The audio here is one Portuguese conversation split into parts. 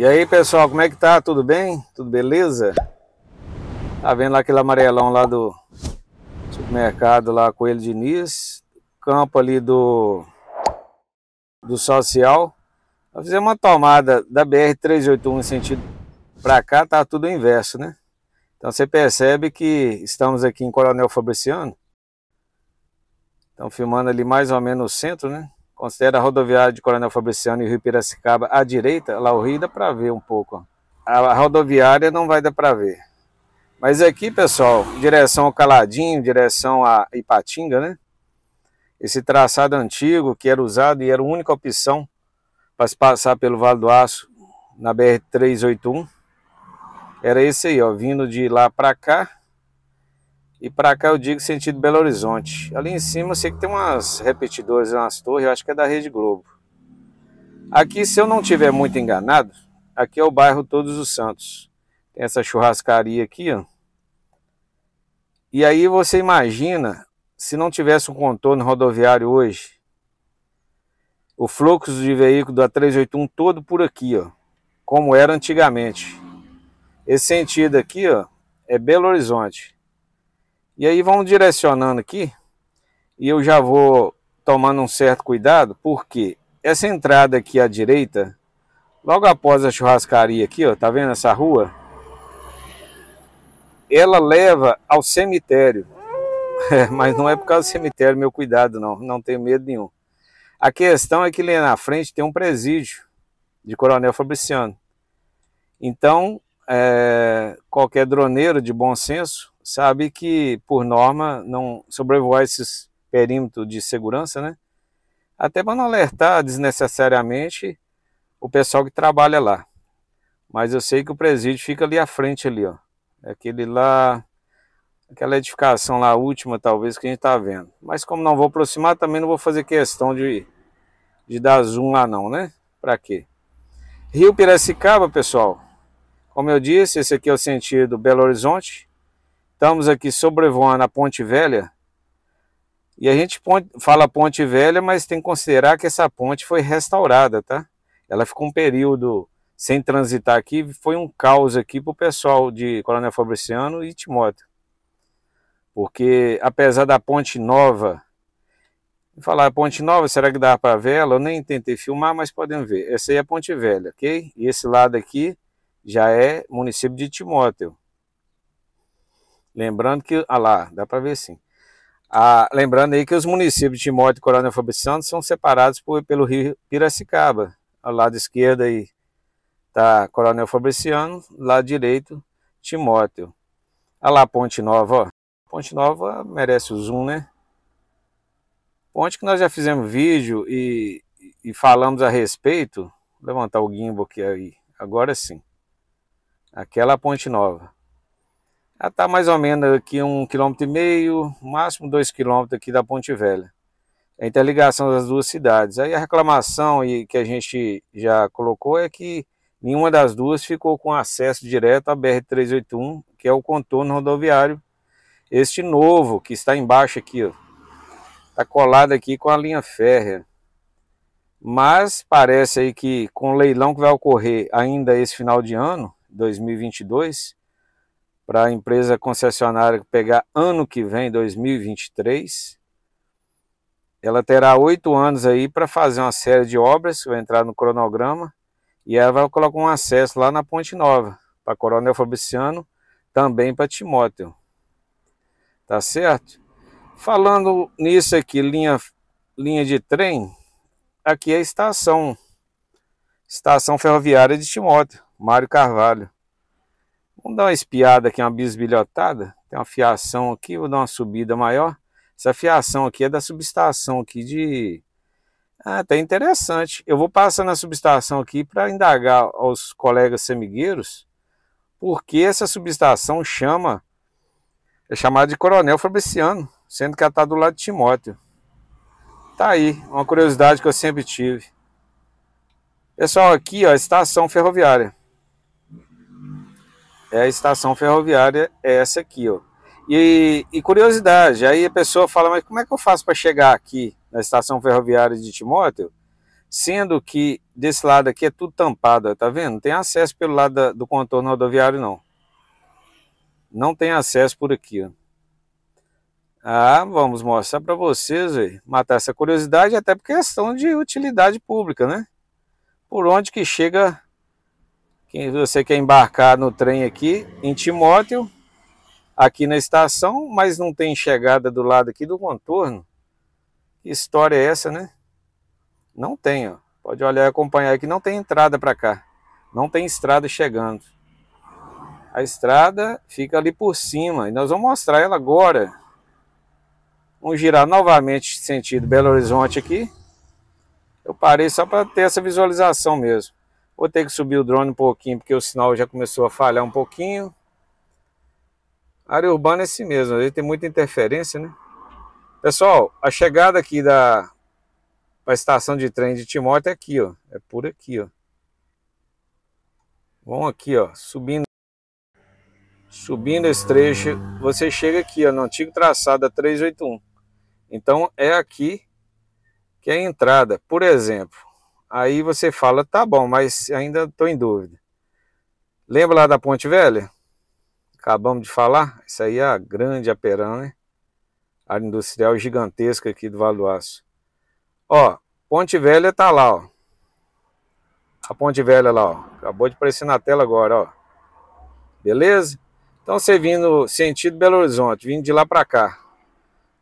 E aí pessoal, como é que tá? Tudo bem? Tudo beleza? Tá vendo lá aquele amarelão lá do supermercado lá Coelho nis campo ali do do social. Nós fizemos uma tomada da BR 381 sentido para cá, tá tudo inverso, né? Então você percebe que estamos aqui em Coronel Fabriciano. Estão filmando ali mais ou menos o centro, né? Considera a rodoviária de Coronel Fabriciano e Rio Piracicaba à direita, lá o rio dá para ver um pouco. A rodoviária não vai dar para ver. Mas aqui, pessoal, direção ao Caladinho, direção a Ipatinga, né? Esse traçado antigo que era usado e era a única opção para se passar pelo Vale do Aço na BR-381. Era esse aí, ó, vindo de lá para cá e para cá eu digo sentido Belo Horizonte. Ali em cima eu sei que tem umas repetidoras, umas torres, eu acho que é da Rede Globo. Aqui, se eu não tiver muito enganado, aqui é o bairro Todos os Santos. Tem essa churrascaria aqui, ó. E aí você imagina se não tivesse um contorno rodoviário hoje, o fluxo de veículo da 381 todo por aqui, ó, como era antigamente. Esse sentido aqui, ó, é Belo Horizonte. E aí vamos direcionando aqui, e eu já vou tomando um certo cuidado, porque essa entrada aqui à direita, logo após a churrascaria aqui, ó, tá vendo essa rua? Ela leva ao cemitério. É, mas não é por causa do cemitério, meu cuidado não, não tenho medo nenhum. A questão é que ali na frente tem um presídio de Coronel Fabriciano. Então, é, qualquer droneiro de bom senso sabe que, por norma, não sobrevoar esses perímetros de segurança, né? Até para não alertar desnecessariamente o pessoal que trabalha lá. Mas eu sei que o presídio fica ali à frente, ali, ó. É aquele lá, aquela edificação lá última, talvez, que a gente está vendo. Mas como não vou aproximar, também não vou fazer questão de, de dar zoom lá não, né? Para quê? Rio Piracicaba, pessoal. Como eu disse, esse aqui é o sentido Belo Horizonte. Estamos aqui sobrevoando a Ponte Velha. E a gente fala Ponte Velha, mas tem que considerar que essa ponte foi restaurada, tá? Ela ficou um período sem transitar aqui. Foi um caos aqui para o pessoal de Coronel Fabriciano e Timóteo. Porque apesar da ponte nova falar a Ponte Nova, será que dá para vela? Eu nem tentei filmar, mas podem ver. Essa aí é a Ponte Velha, ok? E esse lado aqui já é município de Timóteo. Lembrando que, ah lá, dá para ver sim. Ah, lembrando aí que os municípios de Timóteo e Coronel Fabrício Santos são separados por, pelo rio Piracicaba. Ao lado esquerdo aí tá Coronel Fabriciano, lado direito Timóteo. Olha lá a Ponte Nova, ó. Ponte Nova merece o zoom, né? Ponte que nós já fizemos vídeo e, e falamos a respeito. Vou levantar o gimbal aqui aí, agora sim. Aquela Ponte Nova. Ela está mais ou menos aqui um quilômetro e meio, máximo dois quilômetros aqui da Ponte Velha. É a interligação das duas cidades. Aí a reclamação que a gente já colocou é que nenhuma das duas ficou com acesso direto à BR-381, que é o contorno rodoviário. Este novo, que está embaixo aqui, está colado aqui com a linha férrea. Mas parece aí que com o leilão que vai ocorrer ainda esse final de ano, 2022, para a empresa concessionária pegar ano que vem, 2023, ela terá oito anos aí para fazer uma série de obras, vai entrar no cronograma, e ela vai colocar um acesso lá na Ponte Nova, para Coronel Fabriciano, também para Timóteo. Tá certo? Falando nisso aqui, linha, linha de trem, aqui é a estação, estação ferroviária de Timóteo, Mário Carvalho. Vamos dar uma espiada aqui, uma bisbilhotada. Tem uma fiação aqui, vou dar uma subida maior. Essa fiação aqui é da subestação aqui de... Ah, tá interessante. Eu vou passar na subestação aqui para indagar aos colegas semigueiros porque essa subestação chama... É chamada de Coronel Fabriciano, sendo que ela está do lado de Timóteo. Tá aí, uma curiosidade que eu sempre tive. Pessoal, aqui ó, estação ferroviária é a estação ferroviária é essa aqui, ó. E, e curiosidade, aí a pessoa fala, mas como é que eu faço para chegar aqui na estação ferroviária de Timóteo? Sendo que desse lado aqui é tudo tampado, tá vendo? Não tem acesso pelo lado da, do contorno rodoviário, não. Não tem acesso por aqui, ó. Ah, vamos mostrar para vocês, véio, matar essa curiosidade, até por questão de utilidade pública, né? Por onde que chega quem você quer embarcar no trem aqui em Timóteo, aqui na estação, mas não tem chegada do lado aqui do contorno. Que história é essa, né? Não tem, ó. Pode olhar e acompanhar Aqui não tem entrada para cá. Não tem estrada chegando. A estrada fica ali por cima e nós vamos mostrar ela agora. Vamos girar novamente sentido Belo Horizonte aqui. Eu parei só para ter essa visualização mesmo. Vou ter que subir o drone um pouquinho, porque o sinal já começou a falhar um pouquinho. A área urbana é assim mesmo, ele tem muita interferência, né? Pessoal, a chegada aqui da a estação de trem de Timóteo é aqui, ó. É por aqui, ó. Vamos aqui, ó, subindo subindo esse trecho, você chega aqui, ó, no antigo traçado da 381. Então é aqui que é a entrada. Por exemplo, Aí você fala, tá bom, mas ainda estou em dúvida. Lembra lá da Ponte Velha? Acabamos de falar? Isso aí é a grande Aperão, né? A área industrial gigantesca aqui do Vale do Aço. Ó, Ponte Velha tá lá, ó. A Ponte Velha lá, ó. Acabou de aparecer na tela agora, ó. Beleza? Então você vindo sentido Belo Horizonte, vindo de lá para cá,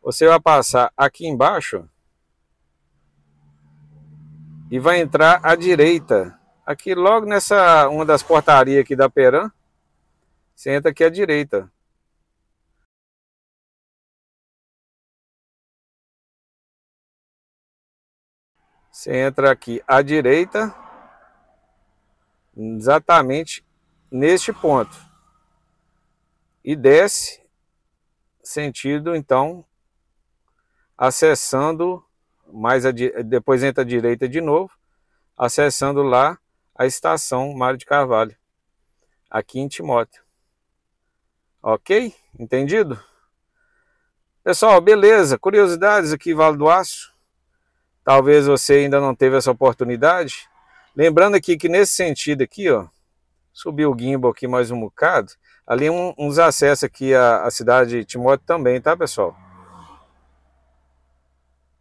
você vai passar aqui embaixo, e vai entrar à direita. Aqui logo nessa uma das portarias aqui da Peran, você entra aqui à direita. Você entra aqui à direita, exatamente neste ponto. E desce sentido, então, acessando mais depois entra à direita de novo, acessando lá a estação Mário de Carvalho, aqui em Timóteo. Ok? Entendido? Pessoal, beleza. Curiosidades aqui, Vale do Aço. Talvez você ainda não teve essa oportunidade. Lembrando aqui que nesse sentido aqui, ó, subiu o gimbal aqui mais um bocado. Ali um, uns acessos aqui à, à cidade de Timóteo também, tá, pessoal?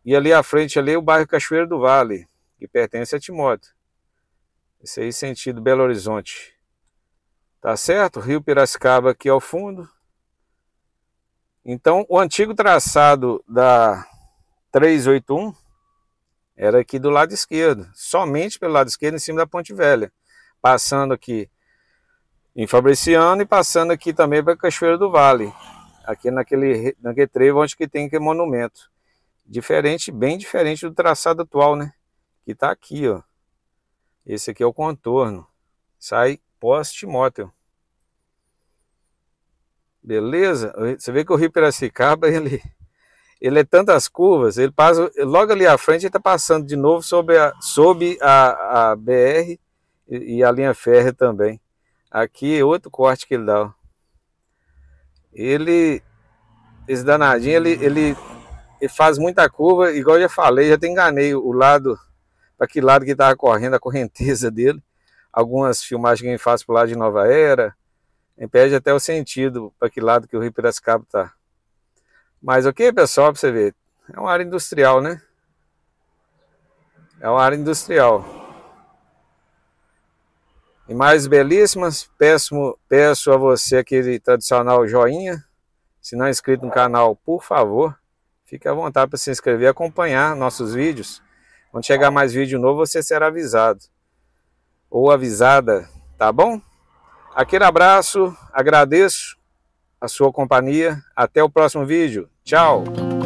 E ali à frente ali é o bairro Cachoeiro do Vale, que pertence a Timóteo. Esse aí sentido Belo Horizonte. Tá certo? Rio Piracicaba aqui ao fundo. Então, o antigo traçado da 381 era aqui do lado esquerdo, somente pelo lado esquerdo, em cima da Ponte Velha, passando aqui em Fabriciano e passando aqui também para Cachoeira do Vale, aqui naquele, naquele trevo onde que tem que monumento. Diferente, bem diferente do traçado atual, né? Que tá aqui, ó. Esse aqui é o contorno. Sai pós timóteo. Beleza? Você vê que o Rio Piracicaba, ele, ele é tantas curvas, ele passa logo ali à frente, ele está passando de novo sobre a, sobre a, a BR e, e, a linha férrea também. Aqui é outro corte que ele dá. Ó. Ele, esse danadinho, ele, ele e faz muita curva, igual eu já falei, já te enganei o lado, para que lado que estava correndo a correnteza dele. Algumas filmagens que a gente faz para o lado de Nova Era, impede até o sentido para que lado que o Rio Piracicaba está. Mas ok, pessoal, para você ver, é uma área industrial, né? É uma área industrial. Imagens belíssimas, peço, peço a você aquele tradicional joinha, se não é inscrito no canal, por favor, Fique à vontade para se inscrever e acompanhar nossos vídeos. Quando chegar mais vídeo novo, você será avisado. Ou avisada, tá bom? Aquele abraço, agradeço a sua companhia. Até o próximo vídeo. Tchau!